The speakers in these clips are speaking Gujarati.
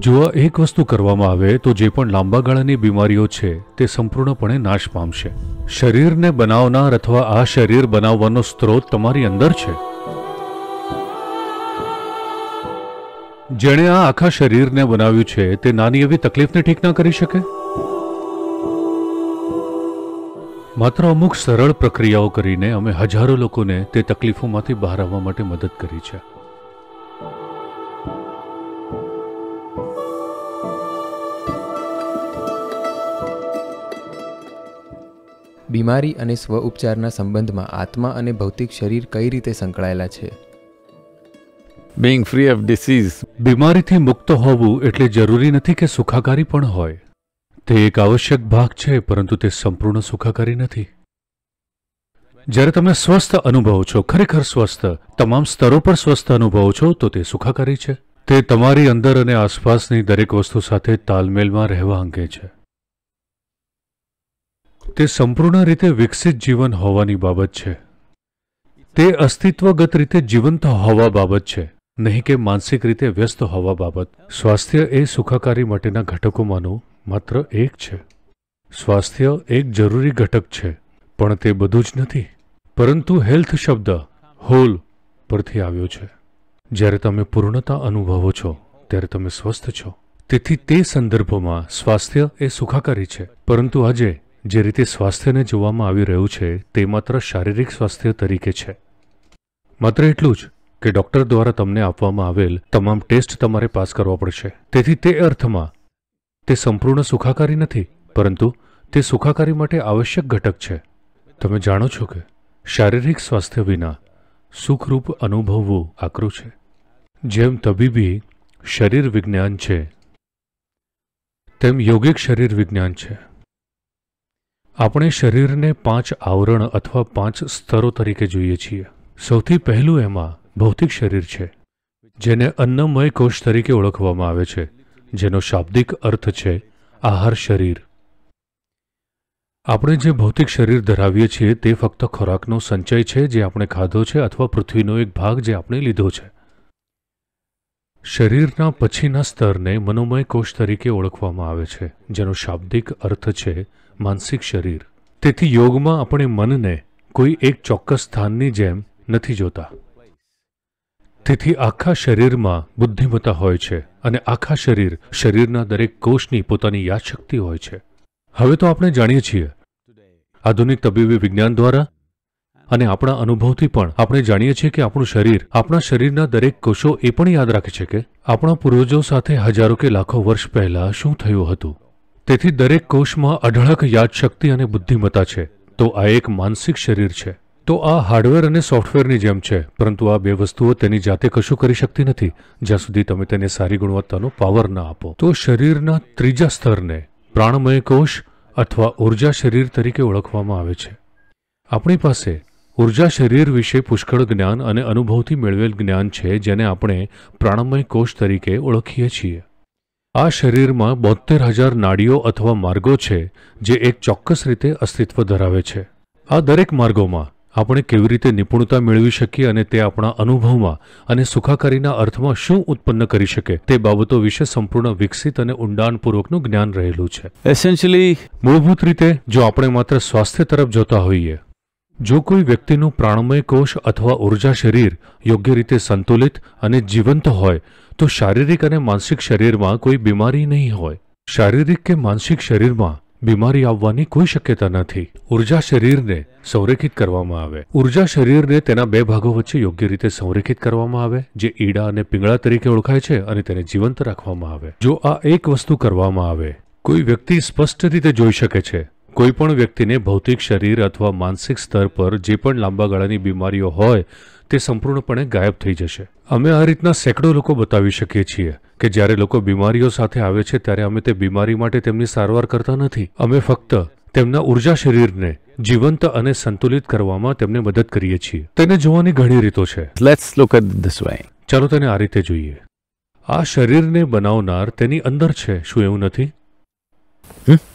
જો આ એક વસ્તુ કરવામાં આવે તો જે પણ લાંબા ગાળાની બીમારીઓ છે તે સંપૂર્ણપણે નાશ પામશે શરીરને બનાવનાર અથવા આ શરીર બનાવવાનો સ્ત્રોત તમારી અંદર છે જેણે આ આખા શરીરને બનાવ્યું છે તે નાની એવી તકલીફને ઠીક ના કરી શકે માત્ર અમુક સરળ પ્રક્રિયાઓ કરીને અમે હજારો લોકોને તે તકલીફોમાંથી બહાર આવવા માટે મદદ કરી છે બીમારી અને સ્વ ઉપચારના સંબંધમાં આત્મા અને ભૌતિક શરીર કઈ રીતે સંકળાયેલા છે બિંગ ફ્રી ઓફ ડિસીઝ બીમારીથી મુક્ત હોવું એટલે જરૂરી નથી કે સુખાકારી પણ હોય તે એક આવશ્યક ભાગ છે પરંતુ તે સંપૂર્ણ સુખાકારી નથી જ્યારે તમે સ્વસ્થ અનુભવો છો ખરેખર સ્વસ્થ તમામ સ્તરો પર સ્વસ્થ અનુભવો છો તો તે સુખાકારી છે તે તમારી અંદર અને આસપાસની દરેક વસ્તુ સાથે તાલમેલમાં રહેવા અંગે છે તે સંપૂર્ણ રીતે વિકસિત જીવન હોવાની બાબત છે તે અસ્તિત્વગત રીતે જીવંત હોવા બાબત છે નહીં કે માનસિક રીતે વ્યસ્ત હોવા બાબત સ્વાસ્થ્ય એ સુખાકારી માટેના ઘટકોમાંનું માત્ર એક છે સ્વાસ્થ્ય એક જરૂરી ઘટક છે પણ તે બધું જ નથી પરંતુ હેલ્થ શબ્દ હોલ પરથી આવ્યો છે જ્યારે તમે પૂર્ણતા અનુભવો છો ત્યારે તમે સ્વસ્થ છો તેથી તે સંદર્ભમાં સ્વાસ્થ્ય એ સુખાકારી છે પરંતુ આજે જે રીતે સ્વાસ્થ્યને જોવામાં આવી રહ્યું છે તે માત્ર શારીરિક સ્વાસ્થ્ય તરીકે છે માત્ર એટલું જ કે ડૉક્ટર દ્વારા તમને આપવામાં આવેલ તમામ ટેસ્ટ તમારે પાસ કરવા પડશે તેથી તે અર્થમાં તે સંપૂર્ણ સુખાકારી નથી પરંતુ તે સુખાકારી માટે આવશ્યક ઘટક છે તમે જાણો છો કે શારીરિક સ્વાસ્થ્ય વિના સુખરૂપ અનુભવવું આકરું છે જેમ તબીબી શરીર વિજ્ઞાન છે તેમ યોગિક શરીર વિજ્ઞાન છે આપણે શરીરને પાંચ આવરણ અથવા પાંચ સ્તરો તરીકે જોઈએ છીએ સૌથી પહેલું એમાં ભૌતિક શરીર છે જેને અન્નમય કોષ તરીકે ઓળખવામાં આવે છે જેનો શાબ્દિક અર્થ છે આહાર શરીર આપણે જે ભૌતિક શરીર ધરાવીએ છીએ તે ફક્ત ખોરાકનો સંચય છે જે આપણે ખાધો છે અથવા પૃથ્વીનો એક ભાગ જે આપણે લીધો છે શરીરના પછીના સ્તરને મનોમય કોષ તરીકે ઓળખવામાં આવે છે જેનો શાબ્દિક અર્થ છે માનસિક શરીર તેથી યોગમાં આપણે મનને કોઈ એક ચોક્કસ સ્થાનની જેમ નથી જોતા તેથી આખા શરીરમાં બુદ્ધિમત્તા હોય છે અને આખા શરીર શરીરના દરેક કોષની પોતાની યાદશક્તિ હોય છે હવે તો આપણે જાણીએ છીએ આધુનિક તબીબી વિજ્ઞાન દ્વારા અને આપણા અનુભવથી પણ આપણે જાણીએ છીએ કે આપણું શરીર આપણા શરીરના દરેક કોષો એ પણ યાદ રાખે છે કે આપણા પૂર્વજો સાથે હજારો કે લાખો વર્ષ પહેલાં શું થયું હતું તેથી દરેક કોષમાં અઢળક યાદશક્તિ અને બુદ્ધિમત્તા છે તો આ એક માનસિક શરીર છે તો આ હાર્ડવેર અને સોફ્ટવેરની જેમ છે પરંતુ આ બે વસ્તુઓ તેની જાતે કશું કરી શકતી નથી જ્યાં સુધી તમે તેને સારી ગુણવત્તાનો પાવર ના આપો તો શરીરના ત્રીજા સ્તરને પ્રાણમય કોષ અથવા ઉર્જા શરીર તરીકે ઓળખવામાં આવે છે આપણી પાસે ઉર્જા શરીર વિશે પુષ્કળ જ્ઞાન અને અનુભવથી મેળવેલ જ્ઞાન છે જેને આપણે પ્રાણમય કોષ તરીકે ઓળખીએ છીએ આ શરીરમાં બોતેર હજાર નાડીઓ અથવા માર્ગો છે જે એક ચોક્કસ રીતે અસ્તિત્વ ધરાવે છે આ દરેક માર્ગોમાં આપણે કેવી રીતે નિપુણતા મેળવી શકીએ અને તે આપણા અનુભવમાં અને સુખાકારીના અર્થમાં શું ઉત્પન્ન કરી શકે તે બાબતો વિશે સંપૂર્ણ વિકસિત અને ઊંડાણપૂર્વકનું જ્ઞાન રહેલું છે એસેન્શિયલી મૂળભૂત રીતે જો આપણે માત્ર સ્વાસ્થ્ય તરફ જોતા હોઈએ જો કોઈ વ્યક્તિનું પ્રાણમય કોષ અથવા ઉર્જા શરીર યોગ્ય રીતે સંતુલિત અને જીવંત હોય તો શારીરિક અને માનસિક શરીરમાં કોઈ બીમારી નહીં હોય શારીરિક કે માનસિક શરીરમાં બીમારી આવવાની કોઈ શક્યતા નથી ઉર્જા શરીરને સંરેખિત કરવામાં આવે ઉર્જા શરીરને તેના બે ભાગો વચ્ચે યોગ્ય રીતે સંરેખિત કરવામાં આવે જે ઈડા અને પીંગળા તરીકે ઓળખાય છે અને તેને જીવંત રાખવામાં આવે જો આ એક વસ્તુ કરવામાં આવે કોઈ વ્યક્તિ સ્પષ્ટ રીતે જોઈ શકે છે કોઈપણ વ્યક્તિને ભૌતિક શરીર અથવા માનસિક સ્તર પર જે પણ લાંબા ગાળાની બીમારીઓ હોય તે સંપૂર્ણપણે ગાયબ થઈ જશે અમે આ રીતના સેંકડો લોકો બતાવી શકીએ છીએ કે જ્યારે લોકો બીમારીઓ સાથે આવે છે ત્યારે અમે તે બીમારી માટે તેમની સારવાર કરતા નથી અમે ફક્ત તેમના ઉર્જા શરીરને જીવંત અને સંતુલિત કરવામાં તેમને મદદ કરીએ છીએ તેને જોવાની ઘણી રીતો છે લેટ્સ લુક એટ ચાલો તેને આ રીતે જોઈએ આ શરીરને બનાવનાર તેની અંદર છે શું એવું નથી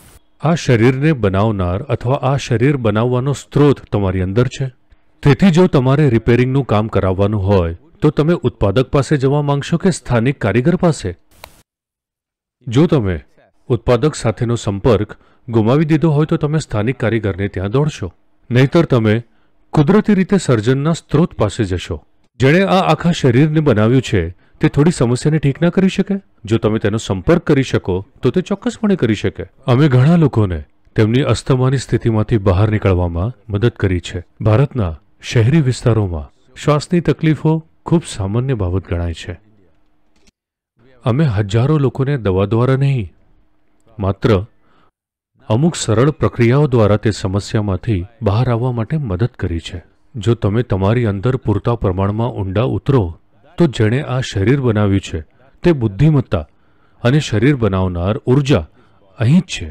આ શરીરને બનાવનાર અથવા આ શરીર બનાવવાનો સ્ત્રોત તમારી અંદર છે તેથી જો તમારે રિપેરિંગનું કામ કરાવવાનું હોય તો તમે ઉત્પાદક પાસે જવા માંગશો કે સ્થાનિક કારીગર પાસે જો તમે ઉત્પાદક સાથેનો સંપર્ક ગુમાવી દીધો હોય તો તમે સ્થાનિક કારીગરને ત્યાં દોડશો નહીતર તમે કુદરતી રીતે સર્જનના સ્ત્રોત પાસે જશો જેણે આ આખા શરીરને બનાવ્યું છે તે થોડી સમસ્યાને ઠીક ના કરી શકે જો તમે તેનો સંપર્ક કરી શકો તો તે ચોક્કસપણે કરી શકે અમે ઘણા લોકોને તેમની અસ્થમાની સ્થિતિમાંથી બહાર નીકળવામાં મદદ કરી છે ભારતના શહેરી વિસ્તારોમાં શ્વાસની તકલીફો ખૂબ સામાન્ય બાબત ગણાય છે અમે હજારો લોકોને દવા દ્વારા નહીં માત્ર અમુક સરળ પ્રક્રિયાઓ દ્વારા તે સમસ્યામાંથી બહાર આવવા માટે મદદ કરી છે જો તમે તમારી અંદર પૂરતા પ્રમાણમાં ઊંડા ઉતરો તો જેણે આ શરીર બનાવ્યું છે તે બુદ્ધિમત્તા અને શરીર બનાવનાર ઉર્જા અહીં જ છે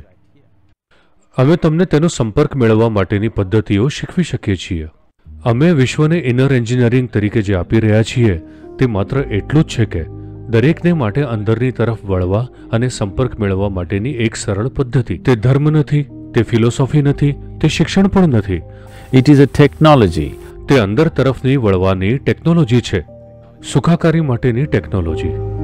અમે તમને તેનો સંપર્ક મેળવવા માટેની પદ્ધતિઓ શીખવી શકીએ છીએ અમે વિશ્વને ઇનર એન્જિનિયરિંગ તરીકે જે આપી રહ્યા છીએ તે માત્ર એટલું જ છે કે દરેકને માટે અંદરની તરફ વળવા અને સંપર્ક મેળવવા માટેની એક સરળ પદ્ધતિ તે ધર્મ નથી તે ફિલોસોફી નથી તે શિક્ષણ પણ નથી ઇટ ઇઝ અ ટેકનોલોજી તે અંદર તરફની વળવાની ટેકનોલોજી છે સુખાકારી માટેની ટેકનોલોજી